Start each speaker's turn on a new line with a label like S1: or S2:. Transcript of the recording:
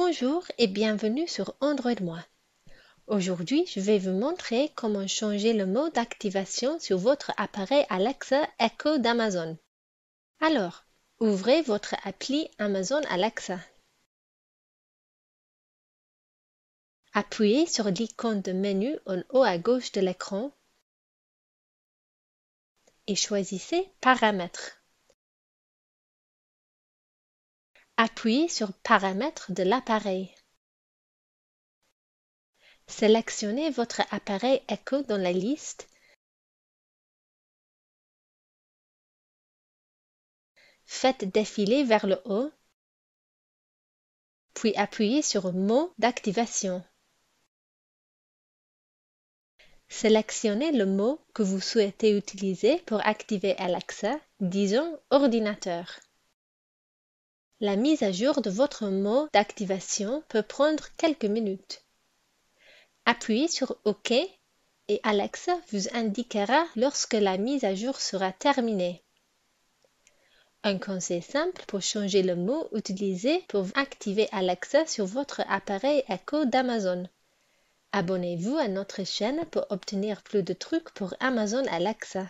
S1: Bonjour et bienvenue sur Android Moi. Aujourd'hui, je vais vous montrer comment changer le mode d'activation sur votre appareil Alexa Echo d'Amazon. Alors, ouvrez votre appli Amazon Alexa.
S2: Appuyez sur l'icône de menu en haut à gauche de l'écran et choisissez Paramètres. Appuyez sur Paramètres de l'appareil. Sélectionnez votre appareil Echo dans la liste. Faites défiler vers le haut,
S1: puis appuyez sur Mot d'activation. Sélectionnez le mot que vous souhaitez utiliser pour activer Alexa, disons ordinateur. La mise à jour de votre mot d'activation peut prendre quelques minutes. Appuyez sur OK et Alexa vous indiquera lorsque la mise à jour sera terminée. Un conseil simple pour changer le mot utilisé pour activer Alexa sur votre appareil Echo d'Amazon. Abonnez-vous à notre chaîne pour obtenir plus de trucs pour Amazon Alexa.